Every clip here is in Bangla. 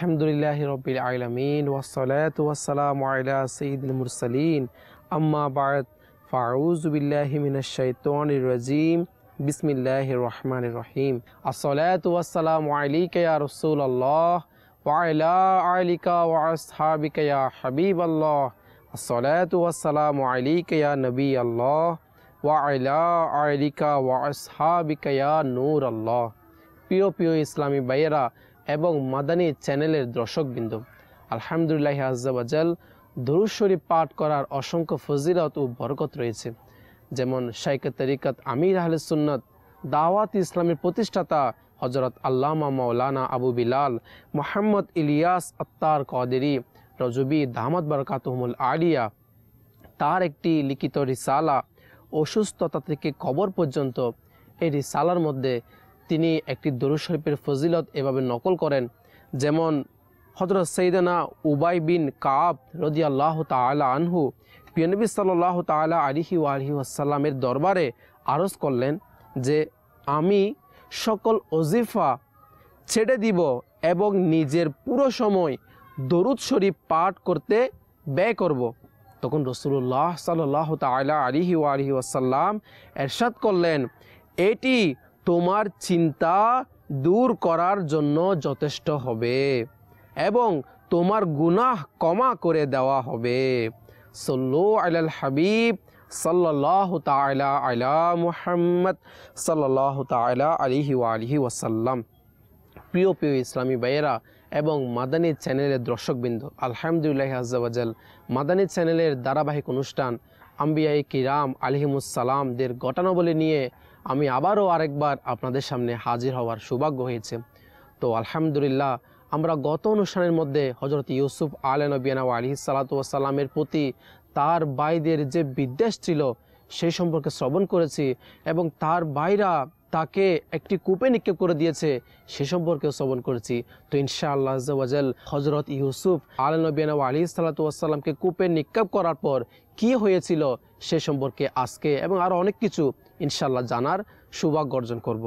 আলহামদুলিল্লাহ রবিল আলমিন ওসলাত ওয়াসালাম আলা সঈদুল মুরসালিন আম্মা বাদ ফাউজবিল্লাহিমিনশাইতরাজিম বিসমিল্লাহ রহমান রহিম আসলাত ওয়াসালাম আলিকা রসুল আল্লাহ ওয়াইলা আলিকা ওয়াসহাবিকা হাবিব আল্লাহ আসলাত ওয়াসালাম আলিকা নবী আল্লাহ ওয়াইলা আলিকা ওয়াসহাবিকা নূর আল্লাহ প্রিয় প্রিয় ইসলামী বাইরা এবং মাদানী চ্যানেলের দর্শকবৃন্দ আলহামদুলিল্লাহ আজাল দরুদ পাঠ করার অসংখ্য ফজিলত ও বরকত রয়েছে যেমন শাইক তরিকত আমির আহলে সুন্নত দাওয়াত ইসলামের প্রতিষ্ঠাতা হজরত আল্লামা মৌলানা আবু বিলাল মোহাম্মদ ইলিয়াস আত্তার কদেরি রজবি দাহমদ বরকাতহমুল আলিয়া তার একটি লিখিত রিসালা অসুস্থতা থেকে কবর পর্যন্ত এই রিসালার মধ্যে তিনি একটি দরুদ শরীফের ফজিলত এভাবে নকল করেন যেমন হজরত সৈদানা উবাই বিন কাব রদিয়াল্লাহ আল্লাহ তালা আনহু পিয়নবী সাল্লাহ তালা আলিহি আলহি আসাল্লামের দরবারে আরজ করলেন যে আমি সকল অজিফা ছেড়ে দিব এবং নিজের পুরো সময় দরুদ শরীফ পাঠ করতে ব্যয় করব। তখন রসুল্লাহ সাল্লাহ তালা আলিহি আলহি আসাল্লাম এরশাদ করলেন এটি তোমার চিন্তা দূর করার জন্য যথেষ্ট হবে এবং তোমার গুনাহ কমা করে দেওয়া হবে সল্লো আলাল হাবিব সাল্লাহ তালা আলা মুহাম্মদ সাল্লাহ তালা আলিহি আলিহি ওয়াসাল্লাম প্রিয় প্রিয় ইসলামী বাইয়েরা এবং মাদানী চ্যানেলের দর্শকবৃন্দ আলহামদুলিল্লাহ আজাল মাদানী চ্যানেলের ধারাবাহিক অনুষ্ঠান আম্বিআই কিরাম আলহিমুসালামদের ঘটনাবলী নিয়ে আমি আবারও আরেকবার আপনাদের সামনে হাজির হওয়ার সৌভাগ্য হয়েছে তো আলহামদুলিল্লাহ আমরা গত অনুষ্ঠানের মধ্যে হজরত ইউসুফ আল ও আলী সালাতামের প্রতি তার বাইদের যে বিদ্বেষ ছিল সেই সম্পর্কে শ্রবণ করেছি এবং তার বাইরা তাকে একটি কূপে নিক্ষেপ করে দিয়েছে সে সম্পর্কেও শ্রবণ করেছি তো ইনশা আল্লাহ হজরত ইউসুফ আল নবিয়ানা আলী সালাতামকে কূপে নিক্ষেপ করার পর কি হয়েছিল সে সম্পর্কে আজকে এবং আরও অনেক কিছু ইনশাল্লাহ জানার সৌভাগ্য অর্জন করব।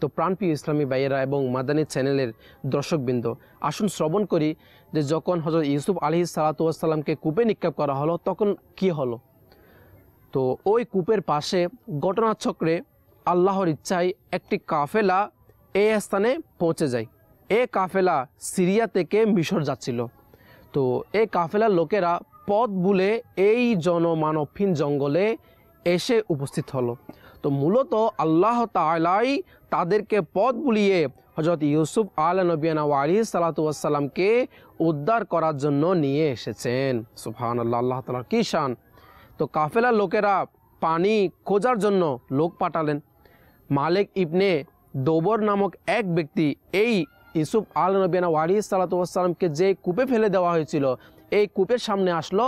তো প্রাণপ্রিয় ইসলামী ভাইয়েরা এবং মাদানী চ্যানেলের দর্শকবৃন্দ আসুন শ্রবণ করি যে যখন হজরত ইউসুফ আলি সালাতামকে কূপে নিক্ষেপ করা হলো তখন কি হলো তো ওই কূপের পাশে ঘটনাচক্রে আল্লাহর ইচ্ছায় একটি কাফেলা এ স্থানে পৌঁছে যায় এ কাফেলা সিরিয়া থেকে মিশর যাচ্ছিল তো এ কাফেলার লোকেরা পথ বুলে এই জনমানবহীন জঙ্গলে এসে উপস্থিত হলো তো মূলত আল্লাহ তালাই তাদেরকে পথ বুলিয়ে হজরত ইউসুফ আল নবীনা আলী সালাতামকে উদ্ধার করার জন্য নিয়ে এসেছেন সুফান আল্লাহ আল্লাহ তালা কিষান তো কাফেলার লোকেরা পানি খোঁজার জন্য লোক পাঠালেন মালিক ইবনে দোবর নামক এক ব্যক্তি এই ইউসুফ আল নবীনা ওয়ারি সালাতামকে যে কূপে ফেলে দেওয়া হয়েছিল এই কূপের সামনে আসলো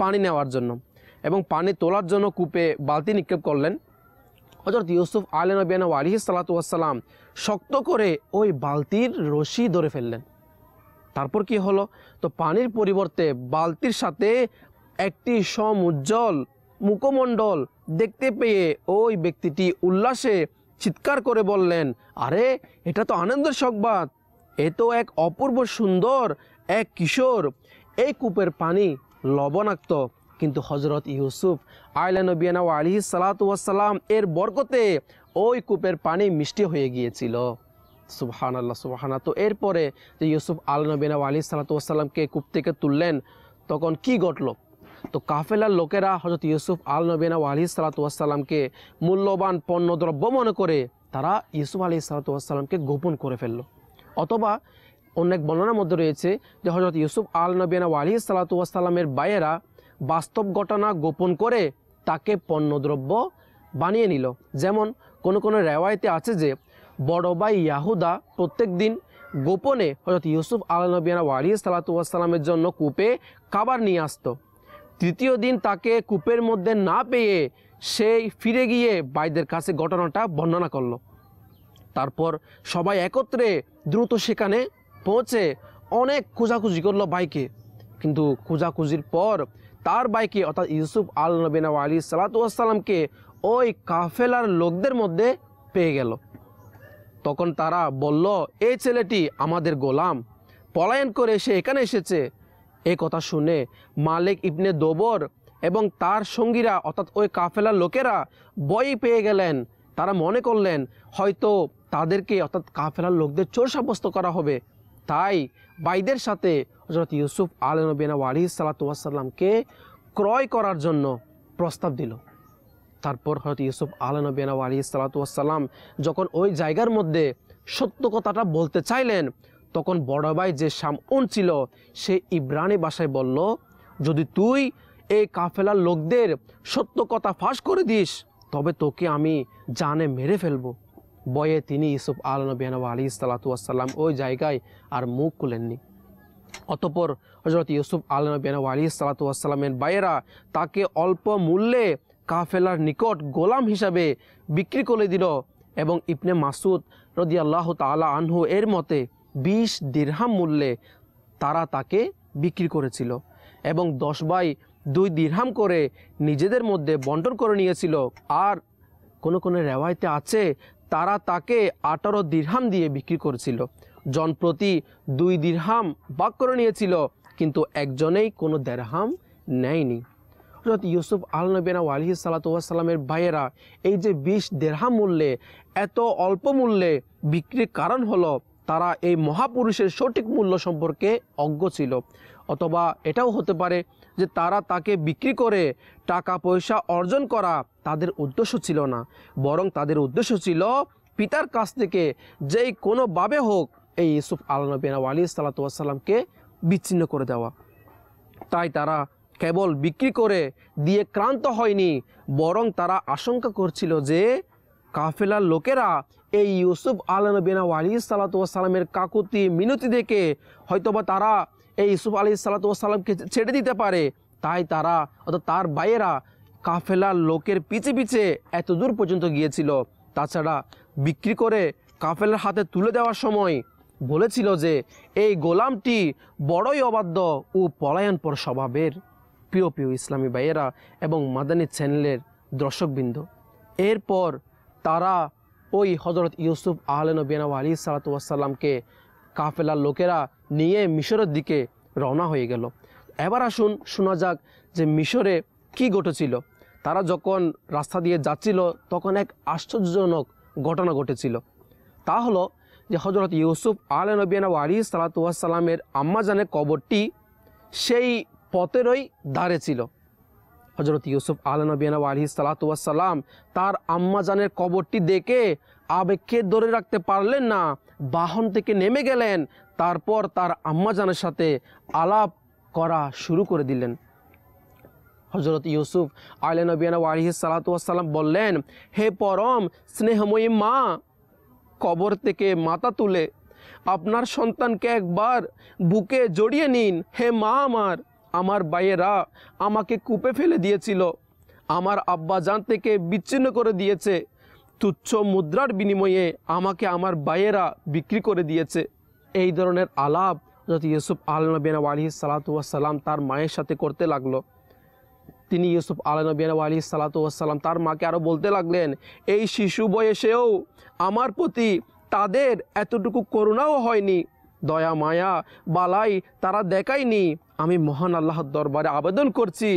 পানি নেওয়ার জন্য এবং পানি তোলার জন্য কূপে বালতি নিক্ষেপ করলেন হজরত ইউসুফ আলনবিয়ানা আলহি সালাতুয়াসাল্লাম শক্ত করে ওই বালতির রশি ধরে ফেললেন তারপর কি হলো তো পানির পরিবর্তে বালতির সাথে একটি সম উজ্জ্বল মুখমণ্ডল দেখতে পেয়ে ওই ব্যক্তিটি উল্লাসে চিৎকার করে বললেন আরে এটা তো আনন্দের সংবাদ এ তো এক অপূর্ব সুন্দর এক কিশোর এই কূপের পানি লবণাক্ত কিন্তু হজরত ইউসুফ আয়লা ও আলি সালাতাম এর বরকতে ওই কূপের পানি মিষ্টি হয়ে গিয়েছিল সুবাহান আল্লাহ সুবাহানা তো এরপরে যে ইউসুফ আলনবিনা আলি সালাতামকে কূপ থেকে তুললেন তখন কি ঘটল তো কাফেলার লোকেরা হজরত ইউসুফ আল নবীনা আলি সালাতামকে মূল্যবান পণ্য দ্রব্য মনে করে তারা ইউসুফ আলি সালাতামকে গোপন করে ফেলল অথবা অনেক বর্ণনার মধ্যে রয়েছে যে হজরত ইউসুফ আল নবীনা আলি সালাতামের বায়েরা বাস্তব ঘটনা গোপন করে তাকে পণ্যদ্রব্য বানিয়ে নিল যেমন কোনো কোনো রেওয়ায়তে আছে যে বড় ভাই ইয়াহুদা প্রত্যেক দিন গোপনে হজরত ইউসুফ আলানবিয়ানা ওয়ালি সালাতুয়াসাল্লামের জন্য কূপে খাবার নিয়ে আসতো তৃতীয় দিন তাকে কূপের মধ্যে না পেয়ে সে ফিরে গিয়ে বাইদের কাছে ঘটনাটা বর্ণনা করল তারপর সবাই একত্রে দ্রুত সেখানে পৌঁছে অনেক খোঁজাখুঁজি করলো বাইকে কিন্তু খোঁজাখুঁজির পর তার বাইকে অর্থাৎ ইউসুফ আল নবীনা আলী সালাতামকে ওই কাফেলার লোকদের মধ্যে পেয়ে গেল তখন তারা বলল এই ছেলেটি আমাদের গোলাম পলায়ন করে সে এখানে এসেছে এ কথা শুনে মালিক ইবনে দোবর এবং তার সঙ্গীরা অর্থাৎ ওই কাফেলার লোকেরা বই পেয়ে গেলেন তারা মনে করলেন হয়তো তাদেরকে অর্থাৎ কাফেলার লোকদের চোর সাব্যস্ত করা হবে তাই বাইদের সাথে হজরত ইউসুফ আলনবিনা আলি সালাতামকে ক্রয় করার জন্য প্রস্তাব দিল তারপর হজরত ইউসুফ আলনবিনা আলি সালাতাম যখন ওই জায়গার মধ্যে সত্য কথাটা বলতে চাইলেন তখন বড় ভাই যে শামউন ছিল সে ইব্রানি বাসায় বলল যদি তুই এই কাফেলার লোকদের সত্য কথা ফাঁস করে দিস তবে তোকে আমি জানে মেরে ফেলবো বয়ে তিনি ইউসুফ আল নবিয়ানব আলী সালাতুয়াসাল্লাম ওই জায়গায় আর মুখ খুলেননি অতপর হজরত ইউসুফ আল নবিয়ানব আলী সালাতুয়াসাল্লামের বায়েরা তাকে অল্প মূল্যে কাফেলার নিকট গোলাম হিসাবে বিক্রি করে দিল এবং ইবনে মাসুদ রদি আল্লাহ তালা আনহু এর মতে বিশ দীর্হাম মূল্যে তারা তাকে বিক্রি করেছিল এবং দশ বাই দুই দীর্হাম করে নিজেদের মধ্যে বন্টন করে নিয়েছিল আর কোনো কোনো রেওয়ায়তে আছে তারা তাকে আঠারো দিরহাম দিয়ে বিক্রি করেছিল জনপ্রতি দুই দিরহাম বাক করে নিয়েছিল কিন্তু একজনেই কোনো দেড়হাম নেয়নি হজরত ইউসুফ আল নবীনা আলহি সালাতামের ভাইয়েরা এই যে বিশ দেড়হাম মূল্যে এত অল্প মূল্যে বিক্রির কারণ হলো তারা এই মহাপুরুষের সঠিক মূল্য সম্পর্কে অজ্ঞ ছিল অথবা এটাও হতে পারে যে তারা তাকে বিক্রি করে টাকা পয়সা অর্জন করা তাদের উদ্দেশ্য ছিল না বরং তাদের উদ্দেশ্য ছিল পিতার কাছ থেকে যেই কোনোভাবে হোক এই ইউসুফ আলনবীন আলী সালাতুয়াসাল্লামকে বিচ্ছিন্ন করে দেওয়া তাই তারা কেবল বিক্রি করে দিয়ে ক্রান্ত হয়নি বরং তারা আশঙ্কা করছিল যে কাফেলার লোকেরা এই ইউসুফ আলনবীন আলী সালাতুয়াসাল্লামের কাকুতি মিনতি দেখে হয়তোবা তারা এই ইসুফ আলী সালাতামকে ছেড়ে দিতে পারে তাই তারা অর্থাৎ তার বাইয়েরা কাফেলার লোকের পিছে পিছে এত দূর পর্যন্ত গিয়েছিল তাছাড়া বিক্রি করে কাফেলার হাতে তুলে দেওয়ার সময় বলেছিল যে এই গোলামটি বড়ই অবাধ্য ও পলায়নপর স্বভাবের প্রিয় প্রিয় ইসলামী বাইয়েরা এবং মাদানী চ্যানেলের দর্শকবৃন্দ এরপর তারা ওই হজরত ইউসুফ আহলেনবিয়ানা আলী সালাতামকে কাফেলার লোকেরা নিয়ে মিশরের দিকে রওনা হয়ে গেল এবার আসুন শোনা যাক যে মিশরে কি ঘটেছিল তারা যখন রাস্তা দিয়ে যাচ্ছিল তখন এক আশ্চর্যজনক ঘটনা ঘটেছিল তা হলো যে হজরত ইউসুফ আল নবীনা আলী সালাতুয়াসাল্লামের আম্মাজানের কবরটি সেই পথেরই দাঁড়ে ছিল হজরত ইউসুফ আল নবীনা আলী সালাতুয়াসাল্লাম তার আম্মাজানের কবরটি দেখে আবেগকে ধরে রাখতে পারলেন না বাহন থেকে নেমে গেলেন তারপর তার আম্মাজানের সাথে আলাপ করা শুরু করে দিলেন হজরত ইউসুফ আল নবিয়ানা ওয়ারিহ সালাতাম বললেন হে পরম স্নেহময়ী মা কবর থেকে মাথা তুলে আপনার সন্তানকে একবার বুকে জড়িয়ে নিন হে মা আমার আমার বাইয়েরা আমাকে কূপে ফেলে দিয়েছিল আমার আব্বাজান থেকে বিচ্ছিন্ন করে দিয়েছে তুচ্ছ মুদ্রার বিনিময়ে আমাকে আমার বায়েরা বিক্রি করে দিয়েছে এই ধরনের আলাপ হজরত ইউসুফ আলনবিন আলী সালাতুয়াসাল্লাম তার মায়ের সাথে করতে লাগলো তিনি ইউসুফ আলনবিন আলী সালাতুয়াসাল্লাম তার মাকে আরও বলতে লাগলেন এই শিশু বয়সেও আমার প্রতি তাদের এতটুকু করুণাও হয়নি দয়া মায়া বালাই তারা দেখায়নি আমি মহান আল্লাহর দরবারে আবেদন করছি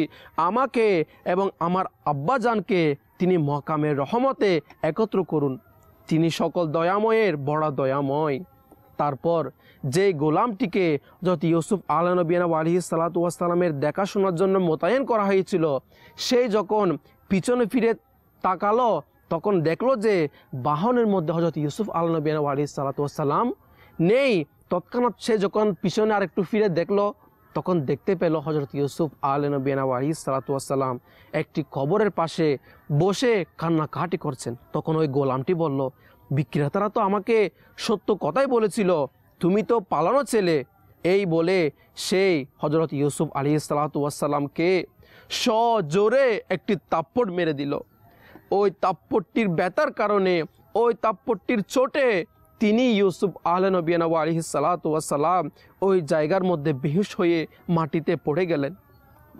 আমাকে এবং আমার আব্বাজানকে তিনি মহকামের রহমতে একত্র করুন তিনি সকল দয়াময়ের বড় দয়াময় তারপর যে গোলামটিকে যত ইউসুফ আলানবিয়ানা আলহি সালাতামের দেখাশোনার জন্য মোতায়েন করা হয়েছিল সেই যখন পিছনে ফিরে তাকালো তখন দেখলো যে বাহনের মধ্যে হজরত ইউসুফ আলানবিয়ানা আলহি সালাতাম নেই তৎক্ষণাৎ সে যখন পিছনে আরেকটু ফিরে দেখলো তখন দেখতে পেল হজরত ইউসুফ আলনবিনা আলি সালাতুয়াসাল্লাম একটি কবরের পাশে বসে কাটি করছেন তখন ওই গোলামটি বলল বিক্রেতারা তো আমাকে সত্য কথাই বলেছিল তুমি তো পালানো ছেলে এই বলে সেই হজরত ইউসুফ আলী সালাতুয়াসাল্লামকে সজোরে একটি তাপ্পট মেরে দিল ওই তাপ্পটটির ব্যথার কারণে ওই তাপ্পটটির চোটে তিনি ইউসুফ আলনবিয়ানা আলহি সালাতাম ওই জায়গার মধ্যে বেহুশ হয়ে মাটিতে পড়ে গেলেন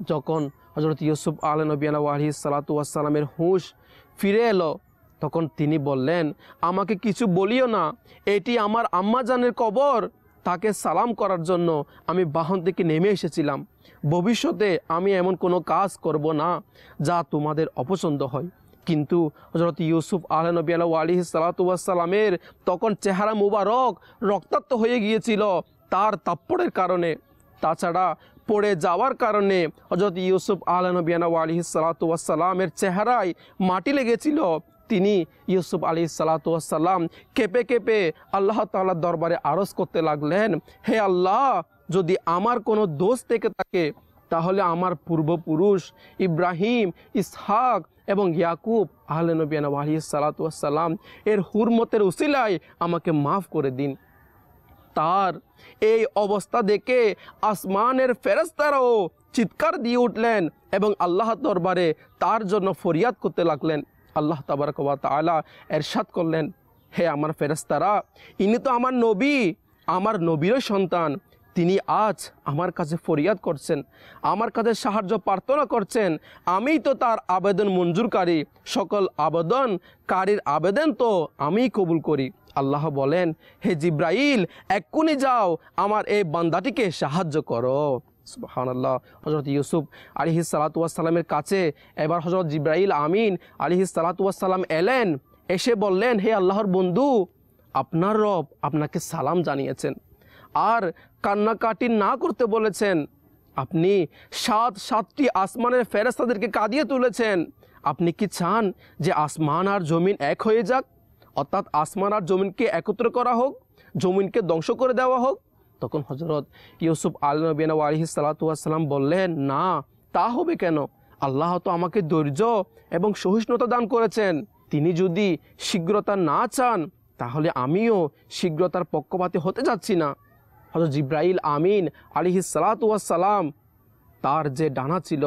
যখন হজরত ইউসুফ আলনবিয়ানা আলহি সালাতামের হুঁশ ফিরে এলো তখন তিনি বললেন আমাকে কিছু বলিও না এটি আমার আম্মাজানের কবর তাকে সালাম করার জন্য আমি বাহন থেকে নেমে এসেছিলাম ভবিষ্যতে আমি এমন কোনো কাজ করব না যা তোমাদের অপছন্দ হয় কিন্তু হজরত ইউসুফ নবী আলা আলি সালাতামের তখন চেহারা মুবারক রক্তাক্ত হয়ে গিয়েছিল তার তাপ্পড়ের কারণে তাছাড়া পড়ে যাওয়ার কারণে হজরত ইউসুফ আলনবিয়ানা আলী সালাতামের চেহারায় মাটি লেগেছিল তিনি ইউসুফ আলী সালাতাম কেঁপে কেঁপে আল্লাহ তাল্লাহ দরবারে আরজ করতে লাগলেন হে আল্লাহ যদি আমার কোনো দোষ থেকে থাকে তাহলে আমার পূর্বপুরুষ ইব্রাহিম ইসহাক এবং ইয়াকুব আহলে নবীনা ওয়াহি সালাতাম এর হুরমতের উসিলায় আমাকে মাফ করে দিন তার এই অবস্থা দেখে আসমানের ফেরস্তারাও চিৎকার দিয়ে উঠলেন এবং আল্লাহ দরবারে তার জন্য ফরিয়াদ করতে লাগলেন আল্লাহ কবাত আলা এরশাদ করলেন হে আমার ফেরস্তারা ইনি তো আমার নবী আমার নবীরও সন্তান তিনি আজ আমার কাছে ফরিয়াদ করছেন আমার কাছে সাহায্য প্রার্থনা করছেন আমি তো তার আবেদন মঞ্জুরকারী সকল আবেদন কারীর আবেদন তো আমি কবুল করি আল্লাহ বলেন হে জিব্রাইল এক্ষুনি যাও আমার এই বান্দাটিকে সাহায্য করো সুবাহানাল্লাহ হজরত ইউসুফ আলিহি সালাতুয়াসাল্লামের কাছে এবার হজরত জিব্রাইল আমিন আলিহি সালাতুয়াসাল্লাম এলেন এসে বললেন হে আল্লাহর বন্ধু আপনার রব আপনাকে সালাম জানিয়েছেন আর কান্নাকাটি না করতে বলেছেন আপনি সাত সাতটি আসমানের ফেরেস্তাদেরকে কাঁদিয়ে তুলেছেন আপনি কি চান যে আসমান আর জমিন এক হয়ে যাক অর্থাৎ আসমান আর জমিনকে একত্র করা হোক জমিনকে ধ্বংস করে দেওয়া হোক তখন হজরত ইউসুফ আল নবীনা আলহি সালাতাম বললেন না তা হবে কেন আল্লাহ তো আমাকে ধৈর্য এবং সহিষ্ণুতা দান করেছেন তিনি যদি শীঘ্রতা না চান তাহলে আমিও শীঘ্রতার পক্ষপাতি হতে যাচ্ছি না হজরত জিব্রাইল আমিন আলিহি সালাতাম তার যে ডানা ছিল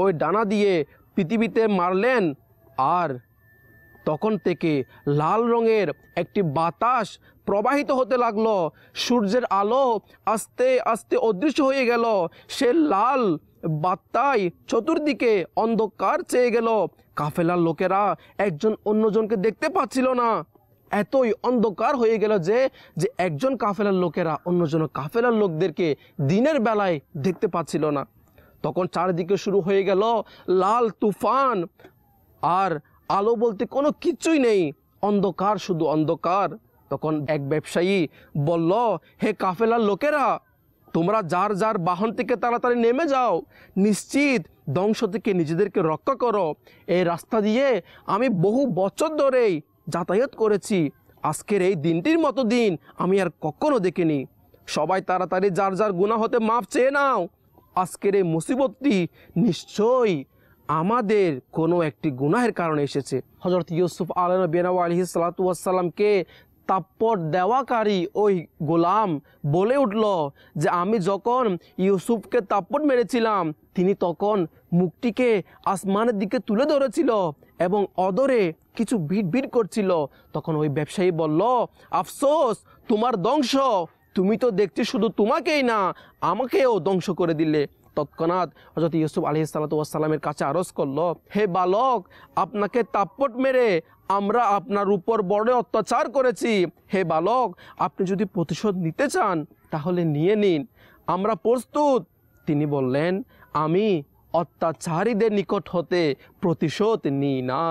ওই ডানা দিয়ে পৃথিবীতে মারলেন আর তখন থেকে লাল রঙের একটি বাতাস প্রবাহিত হতে লাগলো সূর্যের আলো আস্তে আস্তে অদৃশ্য হয়ে গেল সে লাল বাত্তায় চতুর্দিকে অন্ধকার চেয়ে গেল কাফেলার লোকেরা একজন অন্যজনকে দেখতে পাচ্ছিল না এতই অন্ধকার হয়ে গেল যে যে একজন কাফেলার লোকেরা অন্যজন কাফেলার লোকদেরকে দিনের বেলায় দেখতে পাচ্ছিল না তখন চারিদিকে শুরু হয়ে গেল লাল তুফান আর আলো বলতে কোনো কিছুই নেই অন্ধকার শুধু অন্ধকার তখন এক ব্যবসায়ী বলল হে কাফেলার লোকেরা তোমরা যার যার বাহন থেকে তাড়াতাড়ি নেমে যাও নিশ্চিত ধ্বংস থেকে নিজেদেরকে রক্ষা করো এই রাস্তা দিয়ে আমি বহু বছর ধরেই যাতায়াত করেছি আজকের এই দিনটির মতো দিন আমি আর কখনো দেখিনি সবাই তাড়াতাড়ি যার যার গুণা হতে মাফ চেয়ে নাও আজকের এই মুসিবতটি নিশ্চয়ই আমাদের কোনো একটি গুনাহের কারণে এসেছে হজরত ইউসুফ আলন বেনাউ আলহি সালাতামকে তাপ্পর দেওয়াকারী ওই গোলাম বলে উঠল যে আমি যখন ইউসুফকে তাপ্পর মেরেছিলাম তিনি তখন মুখটিকে আসমানের দিকে তুলে ধরেছিল এবং অদরে কিছু ভিড় ভিড় করছিল তখন ওই ব্যবসায়ী বলল আফসোস তোমার ধ্বংস তুমি তো দেখছি শুধু তোমাকেই না আমাকেও ধ্বংস করে দিলে তৎক্ষণাৎ হজরত ইউসুফ আলি সালাতামের কাছে আরজ করল হে বালক আপনাকে তাপ্পট মেরে আমরা আপনার উপর বড় অত্যাচার করেছি হে বালক আপনি যদি প্রতিশোধ নিতে চান তাহলে নিয়ে নিন আমরা প্রস্তুত তিনি বললেন আমি অত্যাচারীদের নিকট হতে প্রতিশোধ নিই না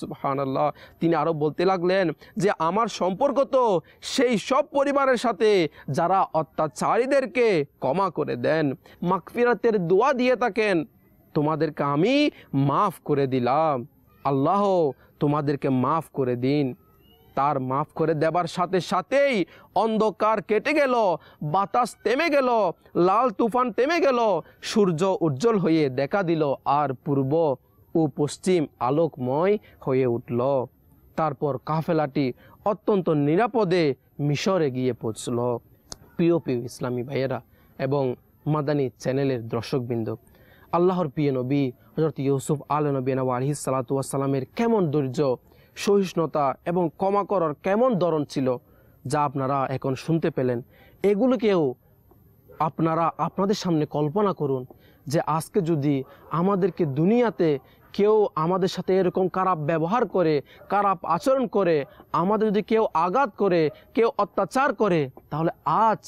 সুবহানাল্লাহ তিনি আরও বলতে লাগলেন যে আমার সম্পর্ক তো সেই সব পরিবারের সাথে যারা অত্যাচারীদেরকে ক্ষমা করে দেন মাকফিরাতের দোয়া দিয়ে থাকেন তোমাদেরকে আমি মাফ করে দিলাম আল্লাহ তোমাদেরকে মাফ করে দিন তার মাফ করে দেবার সাথে সাথেই অন্ধকার কেটে গেল বাতাস থেমে গেল লাল তুফান থেমে গেল সূর্য উজ্জ্বল হয়ে দেখা দিল আর পূর্ব ও পশ্চিম আলোকময় হয়ে উঠল তারপর কাফেলাটি অত্যন্ত নিরাপদে মিশরে গিয়ে পৌঁছল প্রিয় প্রিয় ইসলামী ভাইয়েরা এবং মাদানী চ্যানেলের দর্শকবৃন্দ আল্লাহর প্রিয় নবী হজরত ইউসুফ আল নবী নব আলহি সালাতামের কেমন দৈর্য সহিষ্ণুতা এবং ক্ষমা করার কেমন ধরন ছিল যা আপনারা এখন শুনতে পেলেন এগুলোকেও আপনারা আপনাদের সামনে কল্পনা করুন যে আজকে যদি আমাদেরকে দুনিয়াতে কেউ আমাদের সাথে এরকম খারাপ ব্যবহার করে খারাপ আচরণ করে আমাদের যদি কেউ আঘাত করে কেউ অত্যাচার করে তাহলে আজ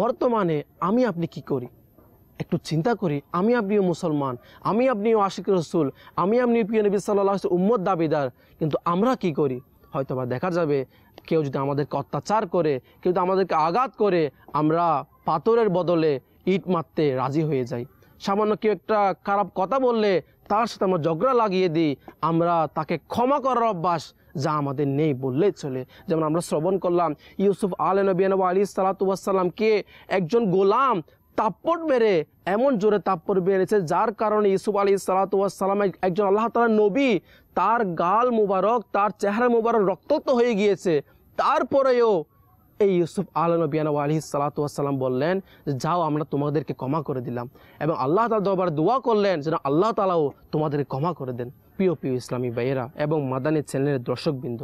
বর্তমানে আমি আপনি কি করি একটু চিন্তা করি আমি আপনিও মুসলমান আমি আপনিও আশিক রসুল আমি আপনি প্রিয় নবী সাল্লাহ উম্মদ দাবিদার কিন্তু আমরা কি করি হয়তো বা দেখা যাবে কেউ যদি আমাদেরকে অত্যাচার করে কেউ যদি আমাদেরকে আঘাত করে আমরা পাথরের বদলে ইট মারতে রাজি হয়ে যাই সামান্য কেউ একটা খারাপ কথা বললে তার সাথে আমরা ঝগড়া লাগিয়ে দিই আমরা তাকে ক্ষমা করার অভ্যাস যা আমাদের নেই বললেই চলে যেমন আমরা শ্রবণ করলাম ইউসুফ আল নবীন আলী কে একজন গোলাম তাপ্পট বেড়ে এমন জোরে তাপ্পর বেড়েছে যার কারণে ইসুফ আলী সালাতাম একজন আল্লাহ তালা নবী তার গাল মুবারক তার চেহারা মুবারক রক্তত হয়ে গিয়েছে তারপরেও এই ইউসুফ আল্লাহ নবিয়ান আলী সালাতাম বললেন যাও আমরা তোমাদেরকে ক্ষমা করে দিলাম এবং আল্লাহ তালা দরবার দোয়া করলেন যেন আল্লাহ তালাও তোমাদেরকে ক্ষমা করে দেন প্রিয় প্রিয় ইসলামী ভাইয়েরা এবং মাদানী চ্যানেলের দর্শকবৃন্দ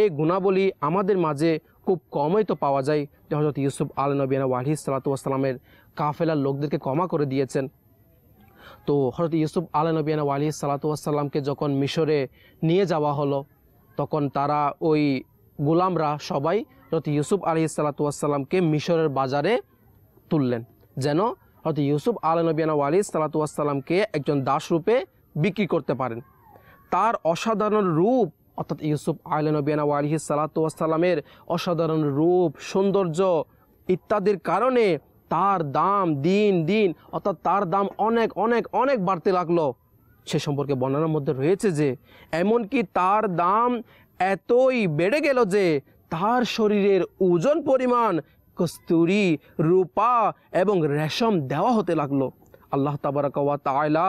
এই গুণাবলী আমাদের মাঝে খুব কমই তো পাওয়া যায় হজরত ইউসুফ আল নবীনা ওয়ালি সালাতামের কাফেলার লোকদেরকে ক্ষমা করে দিয়েছেন তো হরত ইউসুফ আলা নবিয়ানা আলী সালাতুয়াসাল্লামকে যখন মিশরে নিয়ে যাওয়া হলো তখন তারা ওই গুলামরা সবাই হরত ইউসুফ আলী সালাতুয়াসাল্লামকে মিশরের বাজারে তুললেন যেন হরত ইউসুফ আলা নবিয়ানা আলী সালাতুয়াসাল্লামকে একজন দাসরূপে বিক্রি করতে পারেন তার অসাধারণ রূপ অর্থাৎ ইউসুফ আলনবিয়ানা আলহি সালাতুয়াসাল্লামের অসাধারণ রূপ সৌন্দর্য ইত্যাদির কারণে তার দাম দিন দিন অর্থাৎ তার দাম অনেক অনেক অনেক বাড়তে লাগলো সে সম্পর্কে বর্ণনার মধ্যে রয়েছে যে এমনকি তার দাম এতই বেড়ে গেল যে তার শরীরের ওজন পরিমাণ কস্তুরি রূপা এবং রেশম দেওয়া হতে লাগলো আল্লাহ তাবারাকওয়া ওয়া তায়লা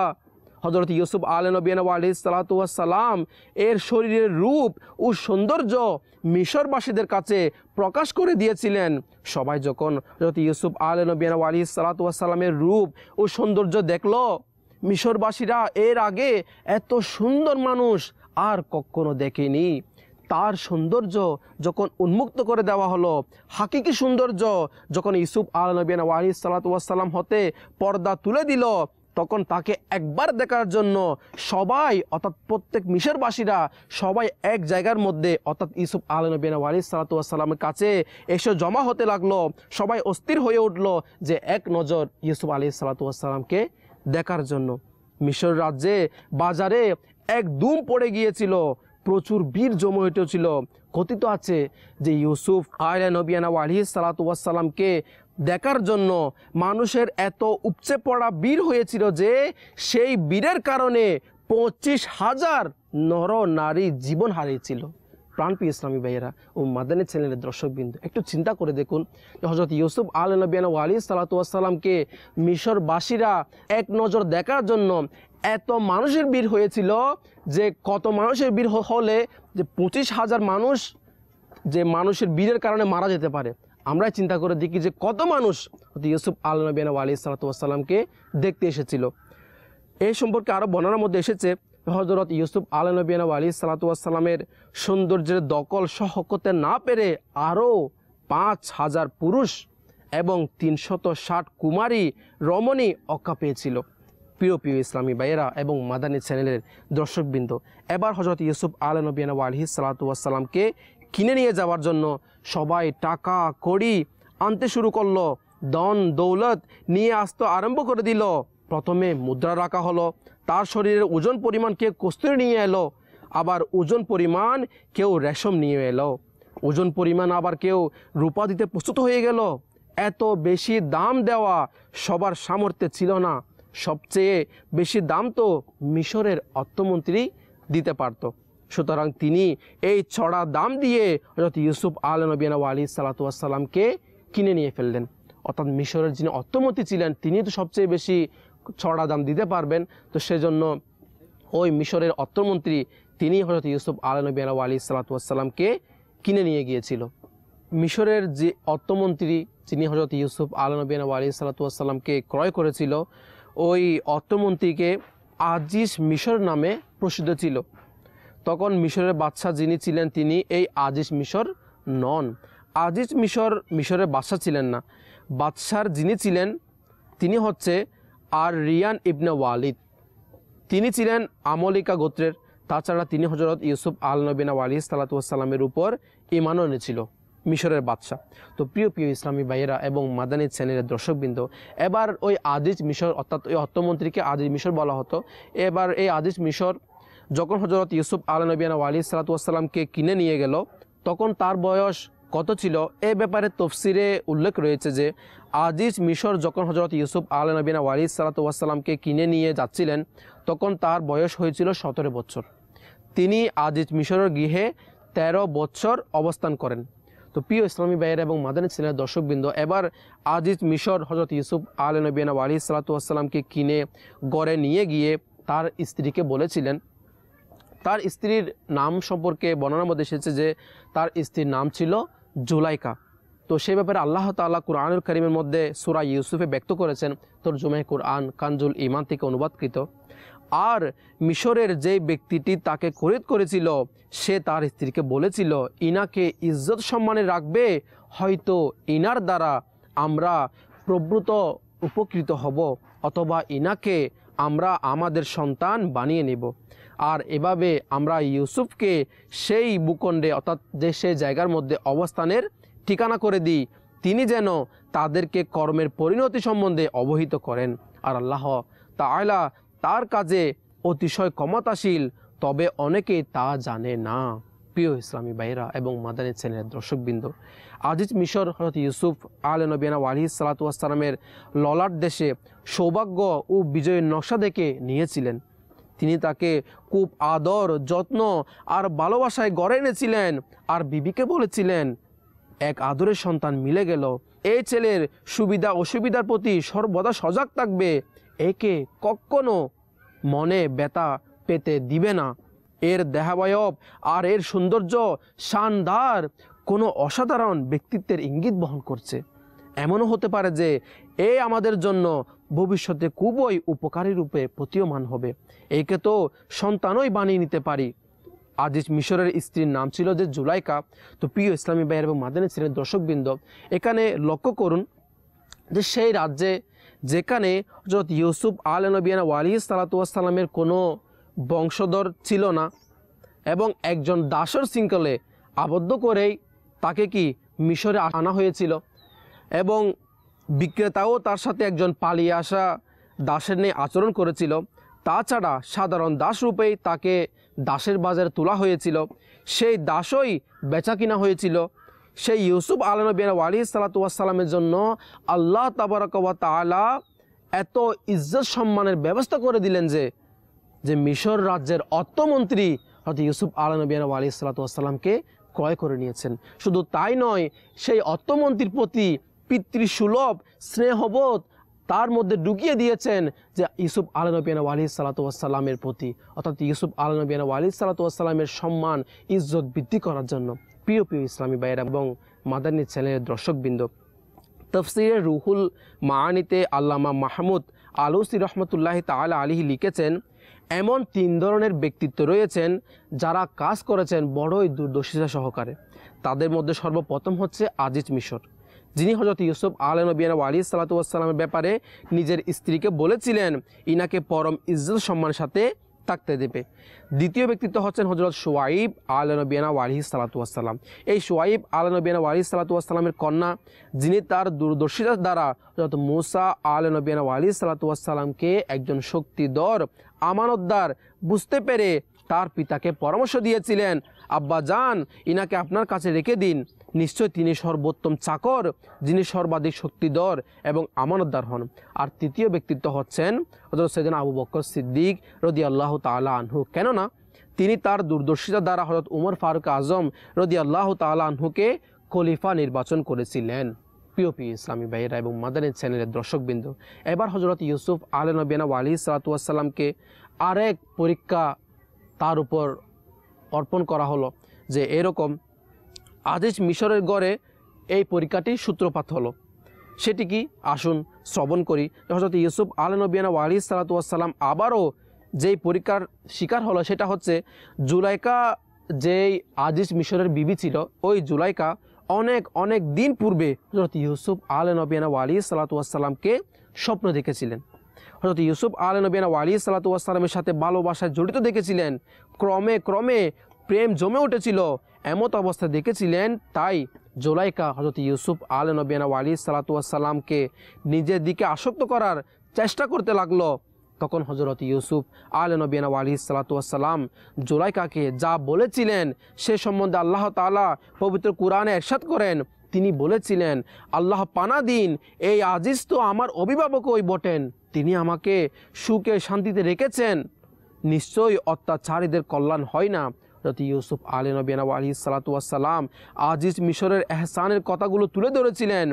হজরত ইউসুফ আলনবিন আলি সালাতাম এর শরীরের রূপ ও সৌন্দর্য মিশরবাসীদের কাছে প্রকাশ করে দিয়েছিলেন সবাই যখন হজরত ইউসুফ আলনবিন আলি সালাতামের রূপ ও সৌন্দর্য দেখল মিশরবাসীরা এর আগে এত সুন্দর মানুষ আর কখনো দেখেনি তার সৌন্দর্য যখন উন্মুক্ত করে দেওয়া হলো হাকিকি সৌন্দর্য যখন ইসুফ আল নবীন ওয়াহি সাল্লাতাম হতে পর্দা তুলে দিল তখন তাকে একবার দেখার জন্য সবাই অর্থাৎ প্রত্যেক মিশরবাসীরা সবাই এক জায়গার মধ্যে অর্থাৎ ইউসুফ আলনবিন আলি সালাতামের কাছে এসে জমা হতে লাগলো সবাই অস্থির হয়ে উঠল যে এক নজর ইউসুফ আলী সালাতামকে দেখার জন্য মিশর রাজ্যে বাজারে এক দুম পড়ে গিয়েছিল প্রচুর বীর জমে উঠেছিল কথিত আছে যে ইউসুফ আয়লা নবিয়ানা আলহি সালাতামকে দেখার জন্য মানুষের এত উপচে পড়া বীর হয়েছিল যে সেই বীরের কারণে পঁচিশ হাজার নর নারী জীবন হারিয়েছিল প্রাণপি ইসলামী ভাইয়েরা ও মাদানী চ্যানেলের দর্শকবৃন্দ একটু চিন্তা করে দেখুন হজরত ইউসুফ আল নবিয়ানা আলী সালাতামকে মিশরবাসীরা এক নজর দেখার জন্য এত মানুষের বীর হয়েছিল যে কত মানুষের বীর হলে যে পঁচিশ হাজার মানুষ যে মানুষের বীরের কারণে মারা যেতে পারে আমরা চিন্তা করে দেখি যে কত মানুষ ইউসুফ আল নবীন আলী সালাতামকে দেখতে এসেছিল এই সম্পর্কে আরও বর্ণনার মধ্যে এসেছে হজরত ইউসুফ আল নবীন আলী সালাতামের সৌন্দর্যের দকল সহ করতে না পেরে আরও পাঁচ হাজার পুরুষ এবং তিনশত ষাট কুমারী রমণী অক্কা পেয়েছিল প্রিয় প্রিয় ইসলামী ভাইয়েরা এবং মাদানী চ্যানেলের দর্শকবৃন্দ এবার হজরত ইউসুফ আল নবীন আলহি সালাতুয়াসাল্লামকে কিনে নিয়ে যাওয়ার জন্য সবাই টাকা কড়ি আনতে শুরু করলো দন দৌলত নিয়ে আসতে আরম্ভ করে দিল প্রথমে মুদ্রা রাখা হলো তার শরীরের ওজন পরিমাণ কেউ কস্তুরি নিয়ে এলো আবার ওজন পরিমাণ কেউ রেশম নিয়ে এলো ওজন পরিমাণ আবার কেউ রূপা দিতে প্রস্তুত হয়ে গেল এত বেশি দাম দেওয়া সবার সামর্থ্যে ছিল না সবচেয়ে বেশি দাম তো মিশরের অর্থমন্ত্রী দিতে পারতো সুতরাং তিনি এই ছড়া দাম দিয়ে হজরত ইউসুফ আল নবীনা আলী সালাতুয়াসাল্লামকে কিনে নিয়ে ফেললেন অর্থাৎ মিশরের যিনি অর্থমতি ছিলেন তিনি তো সবচেয়ে বেশি ছড়া দাম দিতে পারবেন তো সেজন্য ওই মিশরের অর্থমন্ত্রী তিনি হজরত ইউসুফ আল নবীনা আলী সালাতুয়াসাল্লামকে কিনে নিয়ে গিয়েছিল মিশরের যে অর্থমন্ত্রী যিনি হজরত ইউসুফ আল নবীনা আলী সালাতুয়াসাল্লামকে ক্রয় করেছিল ওই অর্থমন্ত্রীকে আজিজ মিশর নামে প্রসিদ্ধ ছিল তখন মিশরের বাদশাহ যিনি ছিলেন তিনি এই আজিজ মিশর নন আজিজ মিশর মিশরের বাদশাহ ছিলেন না বাদশার যিনি ছিলেন তিনি হচ্ছে আর রিয়ান ইবনে ওয়ালিদ তিনি ছিলেন আমলিকা গোত্রের তাছাড়া তিনি হজরত ইউসুফ আল নবিনা আলী সালাতামের উপর ইমানও এনেছিল মিশরের বাদশাহ তো প্রিয় প্রিয় ইসলামী ভাইয়েরা এবং মাদানী সেনের দর্শকবৃন্দ এবার ওই আদিজ মিশর অর্থাৎ ওই অর্থমন্ত্রীকে আদিজ মিশর বলা হতো এবার এই আদিজ মিশর যখন হজরত ইউসুফ আল নবীনা আলী সালাতুয়াসাল্লামকে কিনে নিয়ে গেল তখন তার বয়স কত ছিল এ ব্যাপারে তফসিরে উল্লেখ রয়েছে যে আজিজ মিশর যখন হজরত ইউসুফ আল নবীনা ওয়ালি সালাতামকে কিনে নিয়ে যাচ্ছিলেন তখন তার বয়স হয়েছিল সতেরো বছর তিনি আজিজ মিশরের গৃহে ১৩ বছর অবস্থান করেন তো প্রিয় ইসলামী ভাইয়ের এবং মাদানী ছিলেন দর্শকবৃন্দ এবার আজিজ মিশর হজরত ইউসুফ আল নবীনা ওয়ালি সালাতামকে কিনে গড়ে নিয়ে গিয়ে তার স্ত্রীকে বলেছিলেন তার স্ত্রীর নাম সম্পর্কে বর্ণনার মধ্যে এসেছে যে তার স্ত্রীর নাম ছিল জুলাইকা তো সেই ব্যাপারে আল্লাহ তাল্লাহ কুরআনুল করিমের মধ্যে সুরা ইউসুফে ব্যক্ত করেছেন তোর জুমে কুরআন কানজুল ইমান থেকে অনুবাদকৃত আর মিশরের যে ব্যক্তিটি তাকে খরিদ করেছিল সে তার স্ত্রীকে বলেছিল ইনাকে ইজ্জত সম্মানে রাখবে হয়তো ইনার দ্বারা আমরা প্রব্রত উপকৃত হব অথবা ইনাকে আমরা আমাদের সন্তান বানিয়ে নেব আর এভাবে আমরা ইউসুফকে সেই ভূখণ্ডে অর্থাৎ যে সেই জায়গার মধ্যে অবস্থানের ঠিকানা করে দিই তিনি যেন তাদেরকে কর্মের পরিণতি সম্বন্ধে অবহিত করেন আর আল্লাহ তা আয়লা তার কাজে অতিশয় ক্ষমতাশীল তবে অনেকে তা জানে না প্রিয় ইসলামী বাইরা এবং মাদানী সেনের দর্শকবৃন্দ আজিজ মিশর হরত ইউসুফ আল নবিয়ানা আলি সালাতামের ললাট দেশে সৌভাগ্য ও বিজয়ের নকশা দেখে নিয়েছিলেন তিনি তাকে খুব আদর যত্ন আর ভালোবাসায় গড়ে এনেছিলেন আর বিবিকে বলেছিলেন এক আদরের সন্তান মিলে গেল এই ছেলের সুবিধা অসুবিধার প্রতি সর্বদা সজাগ থাকবে একে কখনো মনে ব্যথা পেতে দিবে না এর দেহাবয়ব আর এর সৌন্দর্য শানদার কোনো অসাধারণ ব্যক্তিত্বের ইঙ্গিত বহন করছে এমনও হতে পারে যে এ আমাদের জন্য ভবিষ্যতে খুবই উপকারী রূপে প্রতীয়মান হবে একে তো সন্তানই বানিয়ে নিতে পারি আজিজ মিশরের স্ত্রীর নাম ছিল যে জুলাইকা তো প্রিয় ইসলামী ভাইয়ের এবং মাদানী ছিলেন দর্শকবৃন্দ এখানে লক্ষ্য করুন যে সেই রাজ্যে যেখানে যত ইউসুফ আল নবিয়ানা ওয়ালি সালাতামের কোনো বংশধর ছিল না এবং একজন দাসর শৃঙ্খলে আবদ্ধ করেই তাকে কি মিশরে আনা হয়েছিল এবং বিক্রেতাও তার সাথে একজন পালিয়ে আসা দাসের নিয়ে আচরণ করেছিল তাছাড়া সাধারণ দাস রূপেই তাকে দাসের বাজারে তোলা হয়েছিল সেই দাসই বেচা কিনা হয়েছিল সেই ইউসুফ আলনবীন আলী সালাতামের জন্য আল্লাহ তাবারকবা তালা এত ইজ্জত সম্মানের ব্যবস্থা করে দিলেন যে যে মিশর রাজ্যের অর্থমন্ত্রী হয়তো ইউসুফ আলনবীন আলী সালাতামকে ক্রয় করে নিয়েছেন শুধু তাই নয় সেই অর্থমন্ত্রীর প্রতি পিতৃসুলভ স্নেহবোধ তার মধ্যে ঢুকিয়ে দিয়েছেন যে ইউসুফ আলনবিয়ানা আলি সালাতুয়াসাল্লামের প্রতি অর্থাৎ ইউসুফ আলনবিয়ানা আলি সালাতুয়াসাল্লামের সম্মান ইজ্জত বৃদ্ধি করার জন্য প্রিয় প্রিয় ইসলামী বাইরা এবং মাদানী চ্যানেলের দর্শকবৃন্দ তফসিরে রুহুল মানিতে আল্লামা মাহমুদ আলুসি রহমতুল্লাহ তালা আলিহি লিখেছেন এমন তিন ধরনের ব্যক্তিত্ব রয়েছেন যারা কাজ করেছেন বড়ই দুর্দশিতা সহকারে তাদের মধ্যে সর্বপ্রথম হচ্ছে আজিজ মিশর যিনি হজরত ইউসুফ আল নবীন আলী সালাতুয়াসাল্লামের ব্যাপারে নিজের স্ত্রীকে বলেছিলেন ইনাকে পরম ইজ্জত সম্মানের সাথে থাকতে দেবে দ্বিতীয় ব্যক্তিত্ব হচ্ছেন হজরত সোয়াইব নবীনা ওয়ালি সালাতাম এই সোয়াইব নবীনা ওয়ালি সালাতামের কন্যা যিনি তার দূরদর্শিতার দ্বারা হজরত মুসা নবীনা ওয়ালি সালাতুয়াসাল্লামকে একজন শক্তিদর আমানতদার বুঝতে পেরে তার পিতাকে পরামর্শ দিয়েছিলেন আব্বা যান ইনাকে আপনার কাছে রেখে দিন নিশ্চয় তিনি সর্বোত্তম চাকর যিনি সর্বাধিক শক্তিধর এবং আমানতদার হন আর তৃতীয় ব্যক্তিত্ব হচ্ছেন হজরত সৈদান আবু বক্কর সিদ্দিক রদি আল্লাহ তালা আনহু কেননা তিনি তার দূরদর্শিতা দ্বারা হজরত উমর ফারুক আজম রদি আল্লাহ তালা আনহুকে খলিফা নির্বাচন করেছিলেন পিওপি ইসলামী ভাইয়েরা এবং মাদানী চ্যানেলের দর্শকবৃন্দ এবার হজরত ইউসুফ আল নবীনা আলি সালাতুয়াসাল্লামকে আরেক পরীক্ষা তার উপর অর্পণ করা হলো যে এরকম আজিজ মিশরের গড়ে এই পরীক্ষাটির সূত্রপাত হলো সেটি কি আসুন শ্রবণ করি হজরত ইউসুফ আলনবিয়ানা ওয়ালি সালাতাম আবারও যেই পরীক্ষার শিকার হলো সেটা হচ্ছে জুলাইকা যেই আজিজ মিশরের বিবি ছিল ওই জুলাইকা অনেক অনেক দিন পূর্বে হজরত ইউসুফ আল নবিয়ানা ওয়ালি সালাতুয়াসাল্লামকে স্বপ্ন দেখেছিলেন হজরত ইউসুফ আল নবিয়ানা ওয়ালি সালাতুয়াসাল্লামের সাথে ভালোবাসায় জড়িত দেখেছিলেন ক্রমে ক্রমে প্রেম জমে উঠেছিল এমত অবস্থা দেখেছিলেন তাই জোলাইকা হজরত ইউসুফ আল নবিয়ানা আলী সালাতুয়াসাল্লামকে নিজের দিকে আসক্ত করার চেষ্টা করতে লাগলো তখন হজরত ইউসুফ আল নবিয়ানা আলী সালাতুয়াসাল্লাম জোলাইকাকে যা বলেছিলেন সে সম্বন্ধে আল্লাহ তালা পবিত্র কোরআনে একসাথ করেন তিনি বলেছিলেন আল্লাহ পানা দিন এই আজিজ তো আমার অভিভাবকই বটেন তিনি আমাকে সুখে শান্তিতে রেখেছেন নিশ্চয়ই অত্যাচারীদের কল্যাণ হয় না রতি ইউসুফ আলী নবীনা আলী সালাতুয়াসাল্লাম আজিজ মিশরের এহসানের কথাগুলো তুলে ধরেছিলেন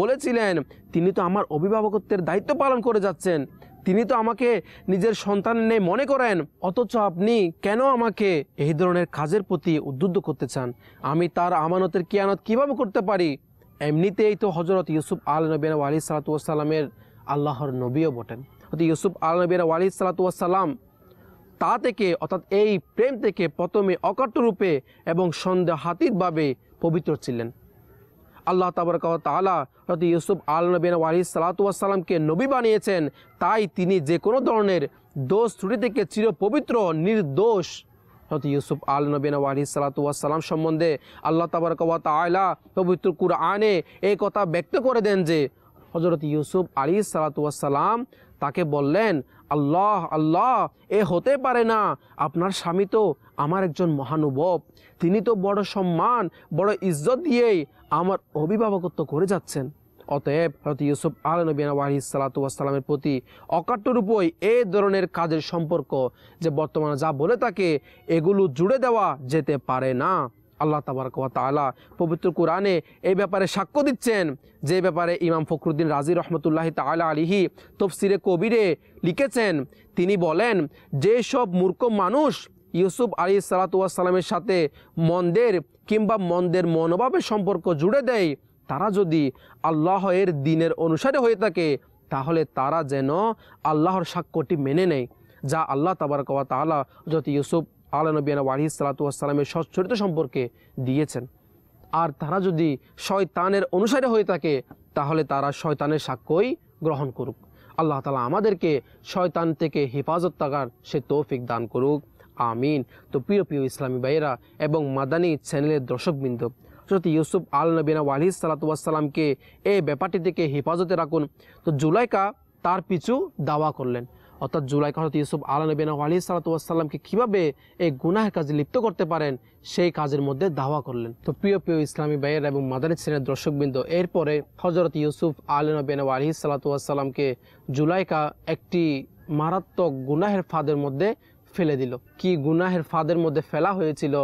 বলেছিলেন তিনি তো আমার অভিভাবকত্বের দায়িত্ব পালন করে যাচ্ছেন তিনি তো আমাকে নিজের সন্তানের নেই মনে করেন অথচ আপনি কেন আমাকে এই ধরনের কাজের প্রতি উদ্বুদ্ধ করতে চান আমি তার আমানতের কিয়ানত কিভাবে করতে পারি এমনিতেই তো হজরত ইউসুফ আল নবীন আলী সালাতুয়াসাল্লামের আল্লাহর নবীও বটেন হয়তো ইউসুফ আল নবীন আলী সালাতুয়াসাল্লাম তা থেকে অর্থাৎ এই প্রেম থেকে প্রথমে রূপে এবং সন্দেহাতীতভাবে পবিত্র ছিলেন আল্লাহ তাবরক তালা হয়তো ইউসুফ আল নবীন ওয়ালি সালাতামকে নবী বানিয়েছেন তাই তিনি যে কোনো ধরনের দোষ ত্রুটি থেকে পবিত্র নির্দোষ হয়তো ইউসুফ আল নবীন ওয়ালি সালাতাম সম্বন্ধে আল্লাহ তাবরক তালা পবিত্র কুরআনে এই কথা ব্যক্ত করে দেন যে হজরত ইউসুফ আলী সালাতাম তাকে বললেন আল্লাহ আল্লাহ এ হতে পারে না আপনার স্বামী তো আমার একজন মহানুভব তিনি তো বড় সম্মান বড় ইজ্জত দিয়েই আমার অভিভাবকত্ব করে যাচ্ছেন অতএব হরত ইউসুফ আল নবীন আলহি সালাতামের প্রতি অকাট্যরূপই এ ধরনের কাজের সম্পর্ক যে বর্তমানে যা বলে তাকে এগুলো জুড়ে দেওয়া যেতে পারে না আল্লাহ তাবারকওয়া তালা পবিত্র কোরআনে এই ব্যাপারে সাক্ষ্য দিচ্ছেন যে ব্যাপারে ইমাম ফখরুদ্দিন রাজি রহমতুল্লাহ তালা আলিহি তফসিরে কবিরে লিখেছেন তিনি বলেন যে সব মূর্খ মানুষ ইউসুফ আলী সালাতামের সাথে মন্দের কিংবা মন্দের মনোভাবের সম্পর্ক জুড়ে দেয় তারা যদি আল্লাহের দিনের অনুসারে হয়ে থাকে তাহলে তারা যেন আল্লাহর সাক্ষ্যটি মেনে নেয় যা আল্লাহ তাবার কওয়া যদি যত ইউসুফ আলানবিয়ানা ওয়ালি সালাতামের সচ্চরিত সম্পর্কে দিয়েছেন আর তারা যদি শয়তানের অনুসারে হয়ে থাকে তাহলে তারা শয়তানের সাক্ষ্যই গ্রহণ করুক আল্লাহ তালা আমাদেরকে শয়তান থেকে হেফাজত থাকার সে তৌফিক দান করুক আমিন তো প্রিয় প্রিয় ইসলামী ভাইয়েরা এবং মাদানী চ্যানেলের দর্শকবৃন্দ হজরত ইউসুফ আল নবীনা ওয়ালি সালাতামকে এই ব্যাপারটি থেকে হেফাজতে রাখুন তো জুলাইকা তার পিছু দাওয়া করলেন অর্থাৎ জুলাই হরত ইউসুফ আলা নবীনা আলী সালাতামকে কীভাবে এই গুনাহের কাজে লিপ্ত করতে পারেন সেই কাজের মধ্যে দাওয়া করলেন তো প্রিয় প্রিয় ইসলামী ভাইয়ের এবং মাদারি সেনের দর্শকবৃন্দ এরপরে হজরত ইউসুফ আলী নবীনা আলী সালাতামকে জুলাইকা একটি মারাত্মক গুনাহের ফাদের মধ্যে ফেলে দিল কি গুনাহের ফাদের মধ্যে ফেলা হয়েছিল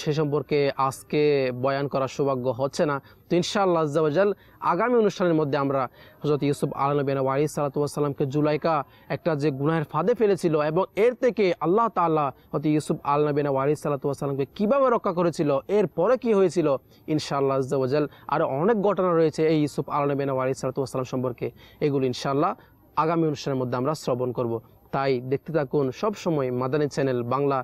সে সম্পর্কে আজকে বয়ান করার সৌভাগ্য হচ্ছে না তো ইনশাআল্লাহ আজাল আগামী অনুষ্ঠানের মধ্যে আমরা হজরত ইউসুফ আলনবিন ওয়ারি সালাতামকে জুলাইকা একটা যে গুনাহের ফাঁদে ফেলেছিল এবং এর থেকে আল্লাহ তাল্লাহ হজরত ইউসুফ আলনবিন ওয়ারি সালাতামকে কীভাবে রক্ষা করেছিল এর পরে কী হয়েছিল ইনশাআল্লাহ আজাল আরও অনেক ঘটনা রয়েছে এই ইউসুফ আলনবিন ওয়ারি সালাতাম সম্পর্কে এগুলো ইনশাআল্লাহ আগামী অনুষ্ঠানের মধ্যে আমরা শ্রবণ করব তাই দেখতে থাকুন সবসময় মাদানী চ্যানেল বাংলা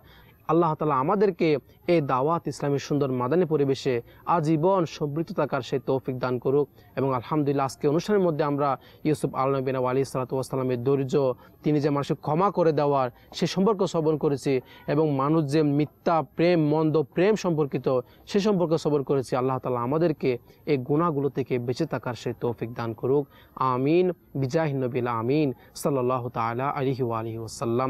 আল্লাহ তালা আমাদেরকে এই দাওয়াত ইসলামের সুন্দর মাদানী পরিবেশে আজীবন সমৃদ্ধ থাকার সেই তৌফিক দান করুক এবং আলহামদুলিল্লাহ আজকে অনুষ্ঠানের মধ্যে আমরা ইউসুফ আল্লাহবিন আলী সালাতামের ধৈর্য তিনি যে মানুষকে ক্ষমা করে দেওয়ার সে সম্পর্ক শ্রবণ করেছি এবং মানুষ যে মিথ্যা প্রেম মন্দ প্রেম সম্পর্কিত সে সম্পর্ক শ্রবণ করেছি আল্লাহ তালা আমাদেরকে এই গুণাগুলো থেকে বেঁচে থাকার সেই তৌফিক দান করুক আমিন বিজাহিনবিল আমিন সাল্লাহ তালা আলিহি আলহি ওসাল্লাম